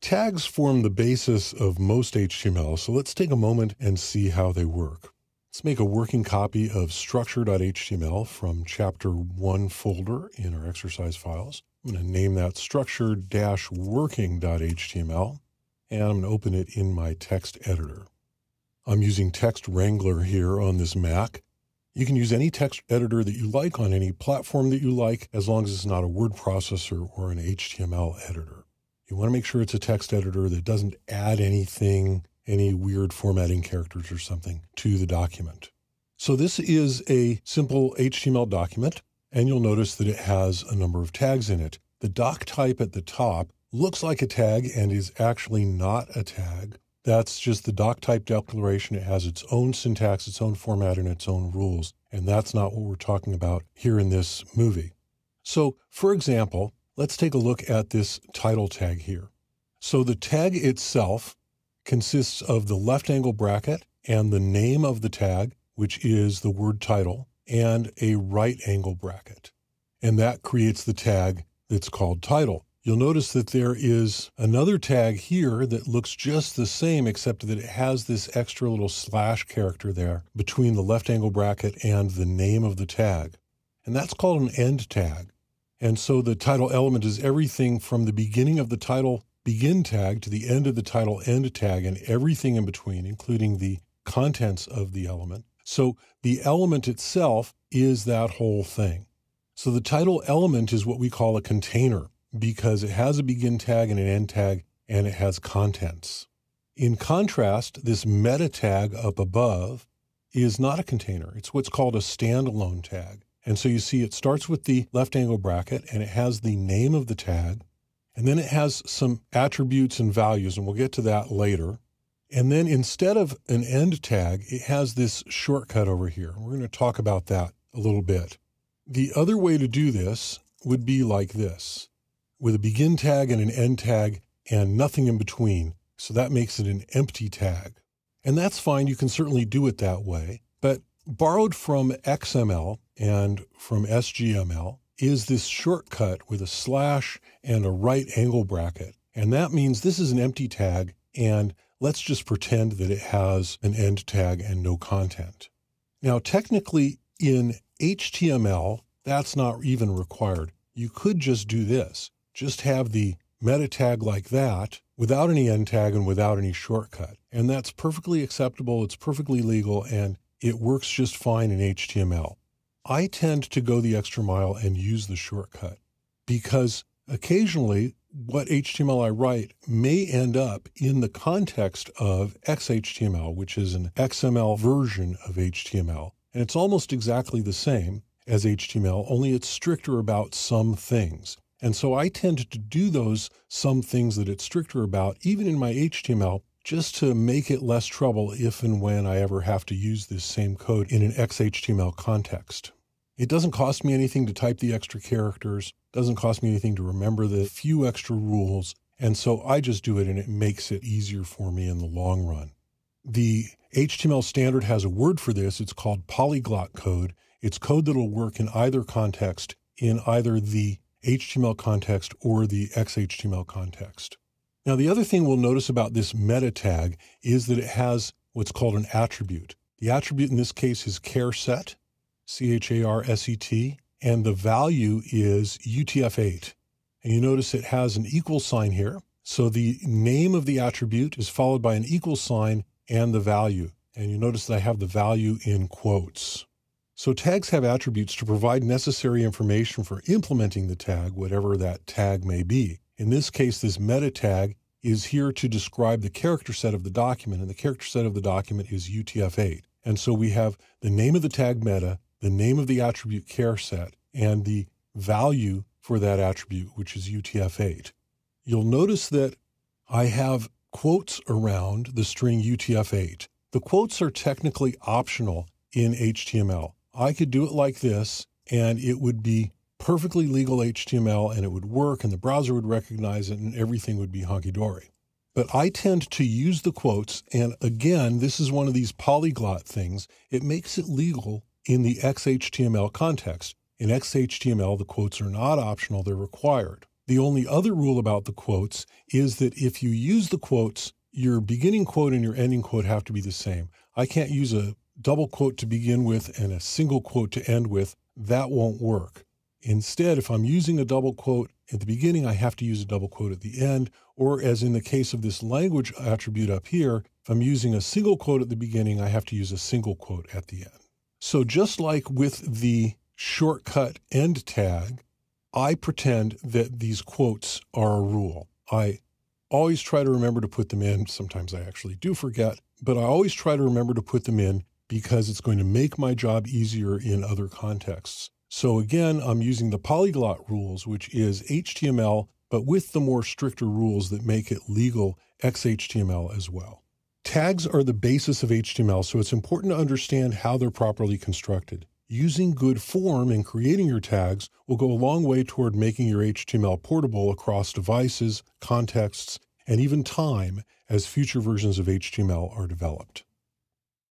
Tags form the basis of most HTML, so let's take a moment and see how they work. Let's make a working copy of structure.html from chapter 1 folder in our exercise files. I'm going to name that structure-working.html, and I'm going to open it in my text editor. I'm using Text Wrangler here on this Mac. You can use any text editor that you like on any platform that you like, as long as it's not a word processor or an HTML editor. You want to make sure it's a text editor that doesn't add anything, any weird formatting characters or something to the document. So this is a simple HTML document, and you'll notice that it has a number of tags in it. The doc type at the top looks like a tag and is actually not a tag. That's just the doc type declaration. It has its own syntax, its own format, and its own rules. And that's not what we're talking about here in this movie. So, for example, Let's take a look at this title tag here. So the tag itself consists of the left angle bracket and the name of the tag, which is the word title, and a right angle bracket. And that creates the tag that's called title. You'll notice that there is another tag here that looks just the same, except that it has this extra little slash character there between the left angle bracket and the name of the tag. And that's called an end tag. And so the title element is everything from the beginning of the title begin tag to the end of the title end tag and everything in between, including the contents of the element. So the element itself is that whole thing. So the title element is what we call a container because it has a begin tag and an end tag and it has contents. In contrast, this meta tag up above is not a container. It's what's called a standalone tag. And so you see it starts with the left angle bracket and it has the name of the tag. And then it has some attributes and values, and we'll get to that later. And then instead of an end tag, it has this shortcut over here. We're going to talk about that a little bit. The other way to do this would be like this, with a begin tag and an end tag and nothing in between. So that makes it an empty tag. And that's fine. You can certainly do it that way. But borrowed from XML, and from SGML is this shortcut with a slash and a right angle bracket. And that means this is an empty tag, and let's just pretend that it has an end tag and no content. Now, technically, in HTML, that's not even required. You could just do this. Just have the meta tag like that without any end tag and without any shortcut. And that's perfectly acceptable. It's perfectly legal and it works just fine in HTML. I tend to go the extra mile and use the shortcut because occasionally what HTML I write may end up in the context of XHTML, which is an XML version of HTML. And it's almost exactly the same as HTML, only it's stricter about some things. And so I tend to do those some things that it's stricter about, even in my HTML, just to make it less trouble if and when I ever have to use this same code in an XHTML context. It doesn't cost me anything to type the extra characters, doesn't cost me anything to remember the few extra rules. And so I just do it and it makes it easier for me in the long run. The HTML standard has a word for this. It's called polyglot code. It's code that'll work in either context, in either the HTML context or the XHTML context. Now, the other thing we'll notice about this meta tag is that it has what's called an attribute. The attribute in this case is care set, C H A R S E T, and the value is UTF 8. And you notice it has an equal sign here. So the name of the attribute is followed by an equal sign and the value. And you notice that I have the value in quotes. So tags have attributes to provide necessary information for implementing the tag, whatever that tag may be. In this case, this meta tag is here to describe the character set of the document, and the character set of the document is UTF-8. And so we have the name of the tag meta, the name of the attribute care set, and the value for that attribute, which is UTF-8. You'll notice that I have quotes around the string UTF-8. The quotes are technically optional in HTML. I could do it like this, and it would be perfectly legal HTML, and it would work, and the browser would recognize it, and everything would be honky-dory. But I tend to use the quotes, and again, this is one of these polyglot things. It makes it legal in the XHTML context. In XHTML, the quotes are not optional, they're required. The only other rule about the quotes is that if you use the quotes, your beginning quote and your ending quote have to be the same. I can't use a double quote to begin with and a single quote to end with. That won't work. Instead, if I'm using a double quote at the beginning, I have to use a double quote at the end, or as in the case of this language attribute up here, if I'm using a single quote at the beginning, I have to use a single quote at the end. So just like with the shortcut end tag, I pretend that these quotes are a rule. I always try to remember to put them in. Sometimes I actually do forget, but I always try to remember to put them in because it's going to make my job easier in other contexts. So again, I'm using the polyglot rules, which is HTML, but with the more stricter rules that make it legal XHTML as well. Tags are the basis of HTML, so it's important to understand how they're properly constructed. Using good form in creating your tags will go a long way toward making your HTML portable across devices, contexts, and even time as future versions of HTML are developed.